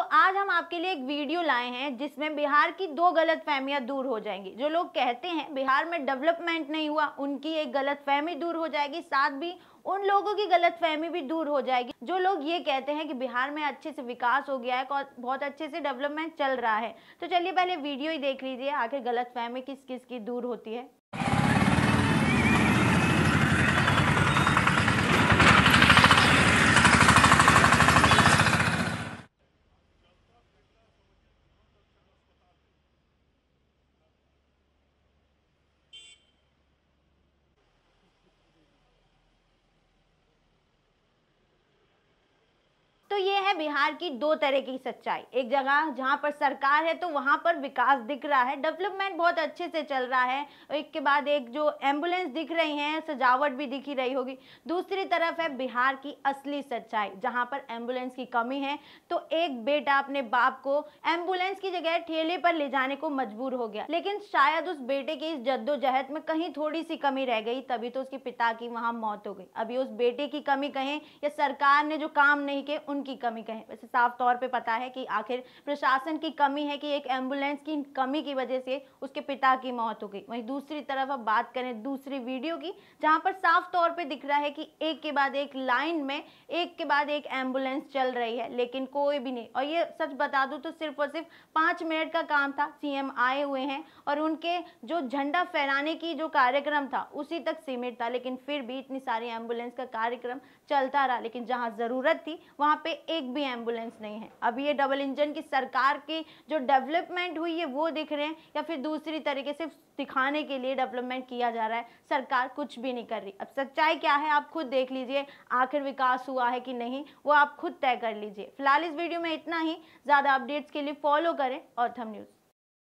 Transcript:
तो आज हम आपके लिए एक वीडियो लाए हैं जिसमें बिहार की दो गलत फहमियाँ दूर हो जाएंगी जो लोग कहते हैं बिहार में डेवलपमेंट नहीं हुआ उनकी एक गलत फहमी दूर हो जाएगी साथ भी उन लोगों की गलत फहमी भी दूर हो जाएगी जो लोग ये कहते हैं कि बिहार में अच्छे से विकास हो गया है और बहुत अच्छे से डेवलपमेंट चल रहा है तो चलिए पहले वीडियो ही देख लीजिए आखिर गलत फहमी किस किस की दूर होती है ये है बिहार की दो तरह की सच्चाई एक जगह जहाँ पर सरकार है तो वहाँ पर विकास दिख रहा है डेवलपमेंट बहुत अच्छे से चल रहा है एक के बाद एक जो एम्बुलेंस दिख रही हैं सजावट भी दिखी रही होगी दूसरी तरफ है बिहार की असली सच्चाई जहाँ पर एम्बुलेंस की कमी है तो एक बेटा अपने बाप को एम्बुलेंस की जगह ठेले पर ले जाने को मजबूर हो गया लेकिन शायद उस बेटे की इस जद्दोजहद में कहीं थोड़ी सी कमी रह गई तभी तो उसके पिता की वहाँ मौत हो गई अभी उस बेटे की कमी कहें या सरकार ने जो काम नहीं किए उनकी की कमी कहें वैसे साफ तौर पे पता है कि आखिर प्रशासन की कमी है कि एक एम्बुलेंस की कमी की वजह से उसके पिता की मौत हो गई वहीं दूसरी तरफ अब बात करें दूसरी वीडियो की जहाँ पर साफ तौर पर दिख रहा है कि एक के बाद एक लाइन में एक के बाद एक एम्बुलेंस चल रही है लेकिन कोई भी नहीं और ये सच बता दूँ तो सिर्फ और सिर्फ पाँच मिनट का काम था सी आए हुए हैं और उनके जो झंडा फहराने की जो कार्यक्रम था उसी तक सीमित था लेकिन फिर भी इतनी सारी एम्बुलेंस का कार्यक्रम चलता रहा लेकिन जहां ज़रूरत थी वहां पे एक भी एम्बुलेंस नहीं है अभी ये डबल इंजन की सरकार की जो डेवलपमेंट हुई है वो दिख रहे हैं या फिर दूसरी तरीके से दिखाने के लिए डेवलपमेंट किया जा रहा है सरकार कुछ भी नहीं कर रही अब सच्चाई क्या है आप खुद देख लीजिए आखिर विकास हुआ है कि नहीं वो आप खुद तय कर लीजिए फिलहाल इस वीडियो में इतना ही ज़्यादा अपडेट्स के लिए फॉलो करें और थम न्यूज़